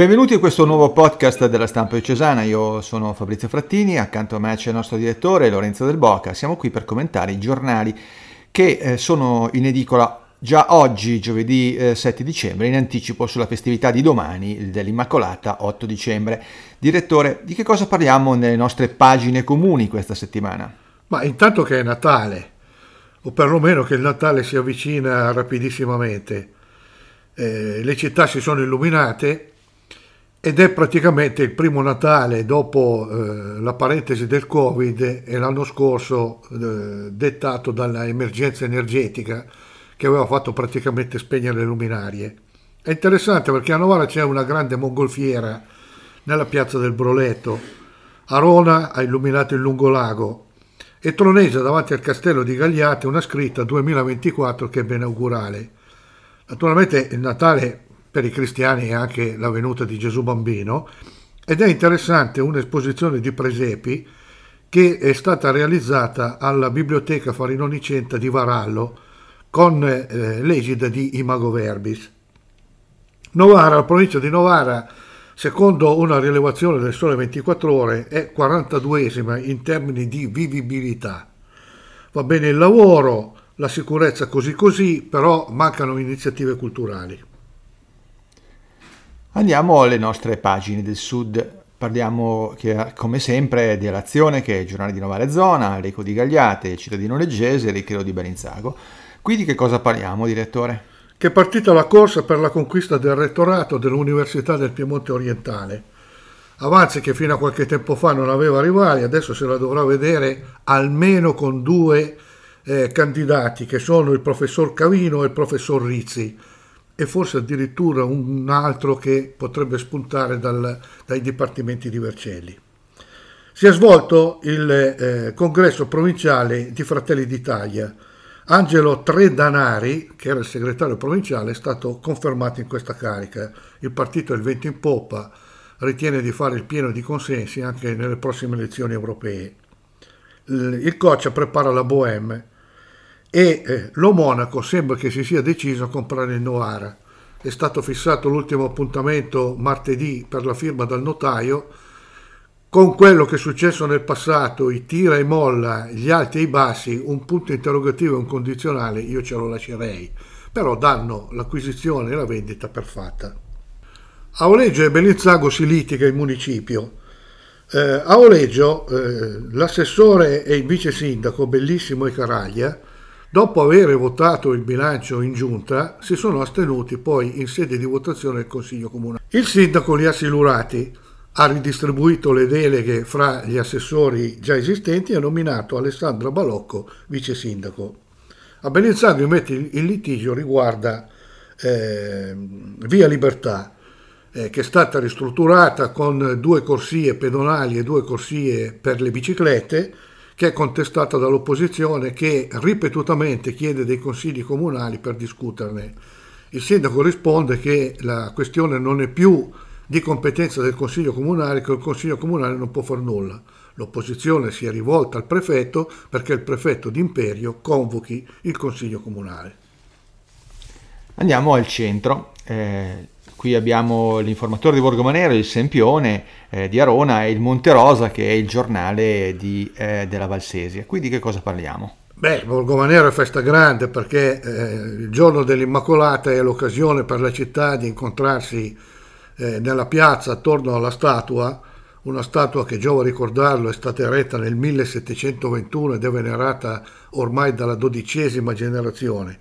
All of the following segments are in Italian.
Benvenuti a questo nuovo podcast della stampa diocesana, io sono Fabrizio Frattini, accanto a me c'è il nostro direttore Lorenzo Del Boca, siamo qui per commentare i giornali che eh, sono in edicola già oggi, giovedì 7 eh, dicembre, in anticipo sulla festività di domani dell'Immacolata 8 dicembre. Direttore, di che cosa parliamo nelle nostre pagine comuni questa settimana? Ma intanto che è Natale, o perlomeno che il Natale si avvicina rapidissimamente, eh, le città si sono illuminate ed è praticamente il primo Natale dopo eh, la parentesi del Covid e l'anno scorso eh, dettato dall'emergenza energetica che aveva fatto praticamente spegnere le luminarie. È interessante perché a Novara c'è una grande mongolfiera nella piazza del Broletto, Arona ha illuminato il lungolago e troneggia davanti al castello di Gagliate una scritta 2024 che è ben augurale. Naturalmente il Natale per i cristiani è anche la venuta di Gesù bambino, ed è interessante un'esposizione di presepi che è stata realizzata alla Biblioteca Farinonicenta di Varallo con eh, l'egida di Imago Verbis. Novara, la provincia di Novara, secondo una rilevazione del Sole 24 Ore, è 42esima in termini di vivibilità. Va bene il lavoro, la sicurezza così così, però mancano iniziative culturali. Andiamo alle nostre pagine del sud. Parliamo come sempre di dell'azione che è il giornale di Novale Zona, Enrico di Gagliate, cittadino leggese, Ricchero di Berinzago. Qui di che cosa parliamo, direttore? Che è partita la corsa per la conquista del rettorato dell'Università del Piemonte Orientale. Avanzi che fino a qualche tempo fa non aveva rivali, adesso se la dovrà vedere almeno con due eh, candidati che sono il professor Cavino e il professor Rizzi e forse addirittura un altro che potrebbe spuntare dal, dai dipartimenti di Vercelli. Si è svolto il eh, congresso provinciale di Fratelli d'Italia. Angelo Tredanari, che era il segretario provinciale, è stato confermato in questa carica. Il partito il vento in poppa, ritiene di fare il pieno di consensi anche nelle prossime elezioni europee. Il coach prepara la Bohème e eh, lo Monaco sembra che si sia deciso a comprare il Novara. È stato fissato l'ultimo appuntamento martedì per la firma dal notaio. Con quello che è successo nel passato, i tira e molla, gli alti e i bassi, un punto interrogativo e un condizionale io ce lo lascerei, però danno l'acquisizione e la vendita per fatta. A Oleggio e Bellinzago si litiga in municipio. Eh, a Oleggio eh, l'assessore e il vice sindaco Bellissimo e Caraglia Dopo aver votato il bilancio in giunta, si sono astenuti poi in sede di votazione del Consiglio Comunale. Il sindaco li ha silurati, ha ridistribuito le deleghe fra gli assessori già esistenti e ha nominato Alessandro Balocco vice sindaco. A Belizzano invece il litigio riguarda eh, Via Libertà, eh, che è stata ristrutturata con due corsie pedonali e due corsie per le biciclette, che è contestata dall'opposizione che ripetutamente chiede dei consigli comunali per discuterne. Il sindaco risponde che la questione non è più di competenza del Consiglio Comunale, che il Consiglio Comunale non può fare nulla. L'opposizione si è rivolta al prefetto perché il prefetto d'imperio convochi il Consiglio Comunale. Andiamo al centro. Eh Qui abbiamo l'informatore di Borgo Manero, il Sempione eh, di Arona e il Monte Rosa che è il giornale di, eh, della Valsesia. Quindi di che cosa parliamo? Beh, Borgo Manero è festa grande perché eh, il giorno dell'Immacolata è l'occasione per la città di incontrarsi eh, nella piazza attorno alla statua, una statua che giova ricordarlo è stata eretta nel 1721 ed è venerata ormai dalla dodicesima generazione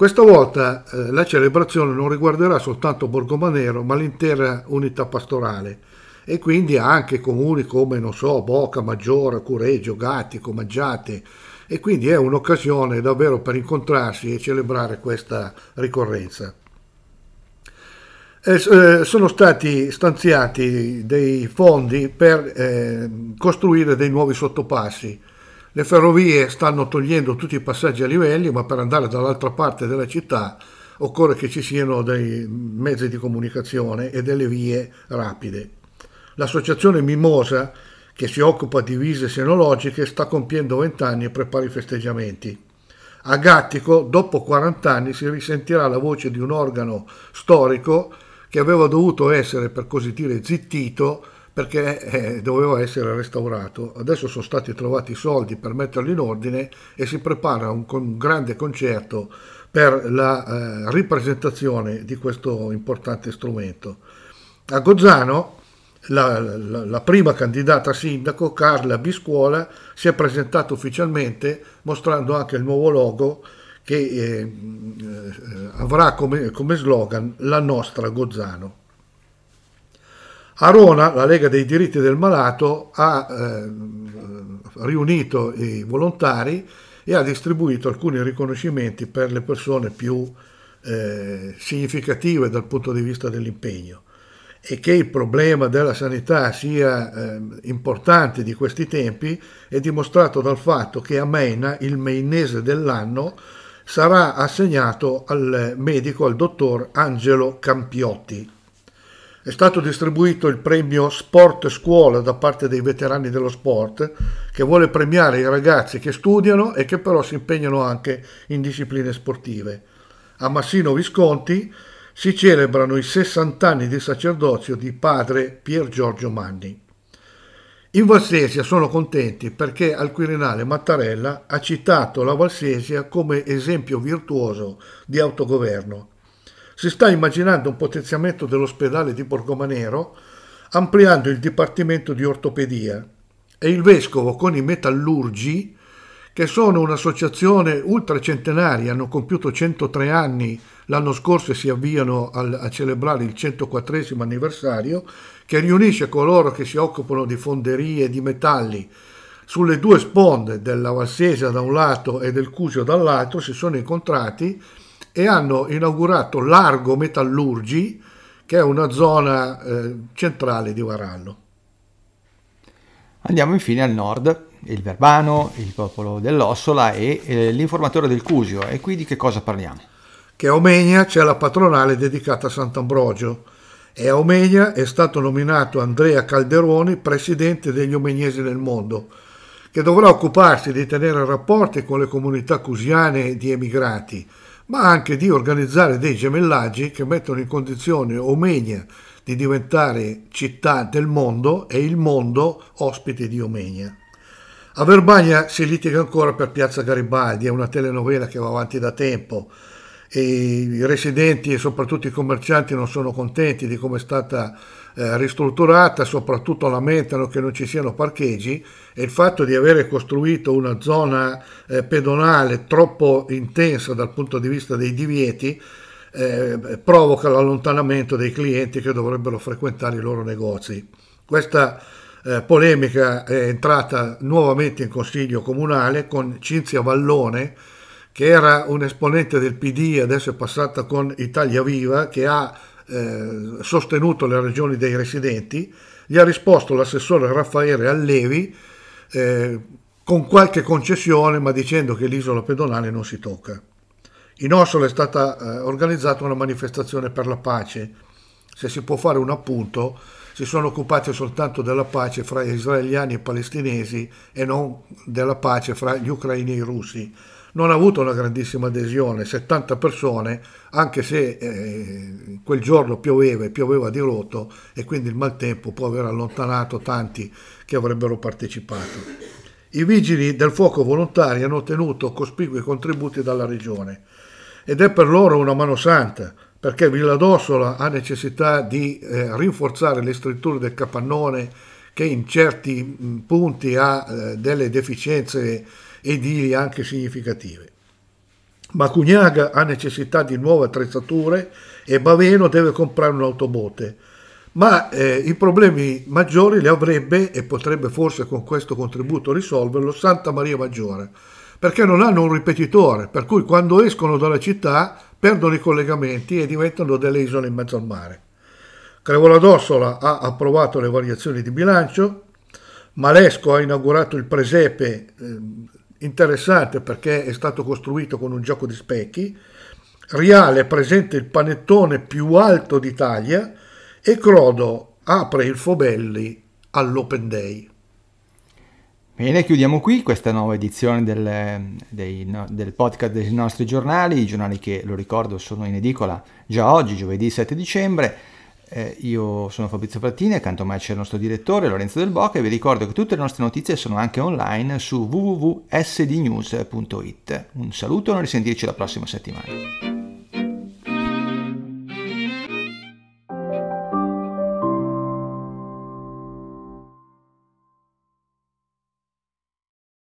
questa volta eh, la celebrazione non riguarderà soltanto Borgomanero, ma l'intera unità pastorale e quindi anche comuni come, non so, Boca, Maggiore, Cureggio, Gattico, Maggiate e quindi è un'occasione davvero per incontrarsi e celebrare questa ricorrenza. Eh, eh sono stati stanziati dei fondi per eh, costruire dei nuovi sottopassi le ferrovie stanno togliendo tutti i passaggi a livelli, ma per andare dall'altra parte della città occorre che ci siano dei mezzi di comunicazione e delle vie rapide. L'associazione Mimosa, che si occupa di vise senologiche, sta compiendo 20 anni e prepara i festeggiamenti. A Gattico, dopo 40 anni, si risentirà la voce di un organo storico che aveva dovuto essere, per così dire, zittito perché eh, doveva essere restaurato. Adesso sono stati trovati i soldi per metterli in ordine e si prepara un, un grande concerto per la eh, ripresentazione di questo importante strumento. A Gozzano la, la, la, prima candidata a sindaco, Carla Biscuola, si è presentata ufficialmente mostrando anche il nuovo logo che eh, eh avrà come, come slogan La nostra Gozzano. A Rona la Lega dei diritti del malato, ha eh, riunito i volontari e ha distribuito alcuni riconoscimenti per le persone più eh, significative dal punto di vista dell'impegno e che il problema della sanità sia eh, importante di questi tempi è dimostrato dal fatto che a Mena il meinese dell'anno sarà assegnato al medico, al dottor Angelo Campiotti è stato distribuito il premio Sport Scuola da parte dei veterani dello sport che vuole premiare i ragazzi che studiano e che però si impegnano anche in discipline sportive. A Massino Visconti si celebrano i 60 anni di sacerdozio di padre Pier Giorgio Manni. In Valsesia sono contenti perché al Quirinale Mattarella ha citato la Valsesia come esempio virtuoso di autogoverno si sta immaginando un potenziamento dell'ospedale di Borgomanero ampliando il dipartimento di ortopedia e il vescovo con i metallurgi che sono un'associazione ultracentenaria, hanno compiuto 103 anni l'anno scorso e si avviano a celebrare il 104 anniversario, che riunisce coloro che si occupano di fonderie di metalli. Sulle due sponde della Valsesia da un lato e del Cusio dall'altro si sono incontrati e hanno inaugurato Largo Metallurgi, che è una zona eh, centrale di Varallo. Andiamo infine al nord, il Verbano, il popolo dell'Ossola e eh, l'informatore del Cusio. E qui di che cosa parliamo? Che a Omegna c'è la patronale dedicata a Sant'Ambrogio e a Omegna è stato nominato Andrea Calderoni presidente degli Omegnesi nel mondo, che dovrà occuparsi di tenere rapporti con le comunità cusiane di emigrati, ma anche di organizzare dei gemellaggi che mettono in condizione Omenia di diventare città del mondo e il mondo ospite di Omenia. A Verbania si litiga ancora per Piazza Garibaldi, è una telenovela che va avanti da tempo, e i residenti e soprattutto i commercianti non sono contenti di come è stata eh, ristrutturata, soprattutto lamentano che non ci siano parcheggi e il fatto di avere costruito una zona eh, pedonale troppo intensa dal punto di vista dei divieti eh, provoca l'allontanamento dei clienti che dovrebbero frequentare i loro negozi. Questa eh, polemica è entrata nuovamente in Consiglio Comunale con Cinzia Vallone, che era un esponente del PD, adesso è passata con Italia Viva, che ha eh, sostenuto le ragioni dei residenti, gli ha risposto l'assessore Raffaele Allevi eh, con qualche concessione, ma dicendo che l'isola pedonale non si tocca. In Ossola è stata eh, organizzata una manifestazione per la pace. Se si può fare un appunto, si sono occupati soltanto della pace fra israeliani e palestinesi e non della pace fra gli ucraini e i russi non ha avuto una grandissima adesione, 70 persone, anche se eh, quel giorno pioveva e pioveva di rotto e quindi il maltempo può aver allontanato tanti che avrebbero partecipato. I vigili del fuoco volontari hanno ottenuto cospicui contributi dalla regione ed è per loro una mano santa perché Villa d'Ossola ha necessità di eh, rinforzare le strutture del capannone che in certi mm, punti ha eh, delle deficienze edili anche significative. Ma Cugnaga ha necessità di nuove attrezzature e Baveno deve comprare un'autobote, ma eh, i problemi maggiori li avrebbe e potrebbe forse con questo contributo risolverlo Santa Maria Maggiore, perché non hanno un ripetitore, per cui quando escono dalla città perdono i collegamenti e diventano delle isole in mezzo al mare. Crevola d'Ossola ha approvato le variazioni di bilancio, Malesco ha inaugurato il presepe, ehm, interessante perché è stato costruito con un gioco di specchi, Riale presenta il panettone più alto d'Italia e Crodo apre il Fobelli all'Open Day. Bene, chiudiamo qui questa nuova edizione del, dei, no, del, podcast dei nostri giornali, i giornali che, lo ricordo, sono in edicola già oggi, giovedì 7 dicembre. Eh, io sono Fabrizio Frattini, accanto a me c'è il nostro direttore Lorenzo Del Bocca e vi ricordo che tutte le nostre notizie sono anche online su www.sdnews.it. Un saluto e risentirci la prossima settimana.